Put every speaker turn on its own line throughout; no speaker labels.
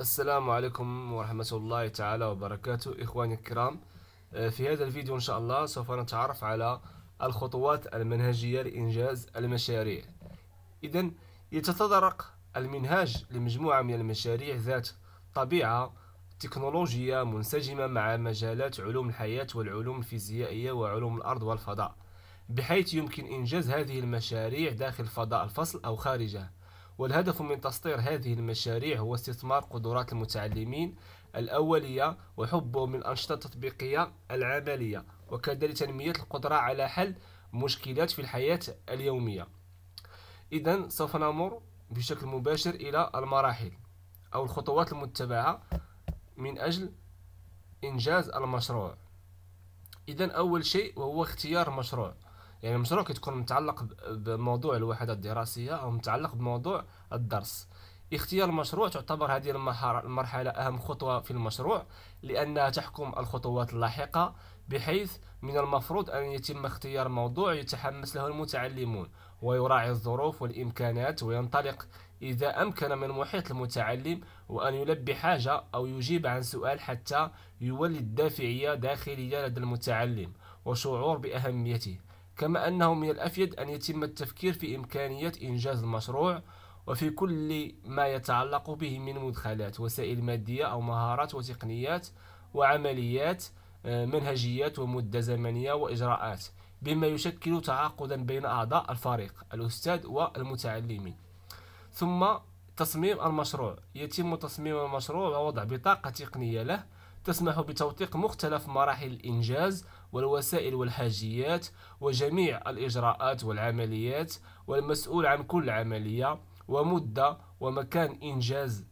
السلام عليكم ورحمة الله تعالى وبركاته إخواني الكرام آه، في هذا الفيديو إن شاء الله سوف نتعرف على الخطوات المنهجية لإنجاز المشاريع إذا يتطرق المنهاج لمجموعة من المشاريع ذات طبيعة تكنولوجية منسجمة مع مجالات علوم الحياة والعلوم الفيزيائية وعلوم الأرض والفضاء بحيث يمكن إنجاز هذه المشاريع داخل فضاء الفصل أو خارجه والهدف من تسطير هذه المشاريع هو استثمار قدرات المتعلمين الأولية وحبهم للأنشطة التطبيقية العملية وكذلك تنمية القدرة على حل مشكلات في الحياة اليومية إذا سوف نمر بشكل مباشر إلى المراحل أو الخطوات المتبعة من أجل إنجاز المشروع إذا أول شيء وهو اختيار مشروع يعني المشروع كتكون متعلق بموضوع الوحدة الدراسية أو متعلق بموضوع الدرس اختيار المشروع تعتبر هذه المرحلة أهم خطوة في المشروع لأنها تحكم الخطوات اللاحقة بحيث من المفروض أن يتم اختيار موضوع يتحمس له المتعلمون ويراعي الظروف والإمكانات وينطلق إذا أمكن من محيط المتعلم وأن يلبي حاجة أو يجيب عن سؤال حتى يولد دافعية داخلية لدى المتعلم وشعور بأهميته كما أنه من الأفيد أن يتم التفكير في إمكانية إنجاز المشروع وفي كل ما يتعلق به من مدخلات وسائل مادية أو مهارات وتقنيات وعمليات آه، منهجيات ومدة زمنية وإجراءات بما يشكل تعاقدا بين أعضاء الفريق الأستاذ والمتعلمين ثم تصميم المشروع يتم تصميم المشروع ووضع بطاقة تقنية له تسمح بتوثيق مختلف مراحل الإنجاز والوسائل والحاجيات وجميع الإجراءات والعمليات والمسؤول عن كل عملية ومدة ومكان إنجاز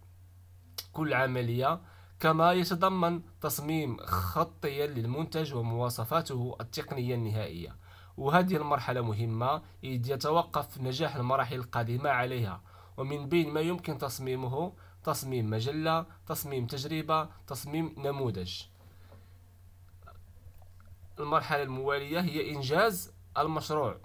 كل عملية كما يتضمن تصميم خطيا للمنتج ومواصفاته التقنية النهائية وهذه المرحلة مهمة إذ يتوقف نجاح المراحل القادمة عليها ومن بين ما يمكن تصميمه تصميم مجلة تصميم تجربة تصميم نموذج المرحلة الموالية هي إنجاز المشروع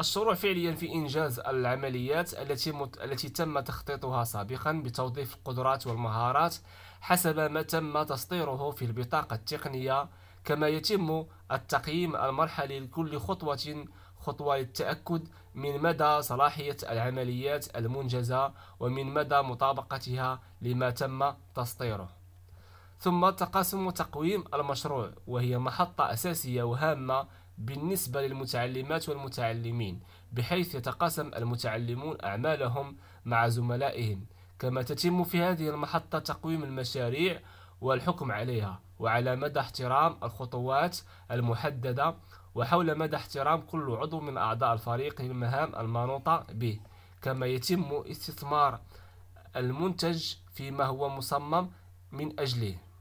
الشروع فعليا في إنجاز العمليات التي مت... التي تم تخطيطها سابقا بتوظيف القدرات والمهارات حسب ما تم تسطيره في البطاقة التقنية كما يتم التقييم المرحلي لكل خطوة خطوة للتأكد من مدى صلاحية العمليات المنجزة ومن مدى مطابقتها لما تم تسطيره ثم تقاسم تقويم المشروع وهي محطة أساسية وهامة بالنسبة للمتعلمات والمتعلمين بحيث يتقاسم المتعلمون أعمالهم مع زملائهم كما تتم في هذه المحطة تقويم المشاريع والحكم عليها وعلى مدى احترام الخطوات المحددة وحول مدى احترام كل عضو من أعضاء الفريق للمهام المنوطة به كما يتم استثمار المنتج فيما هو مصمم من أجله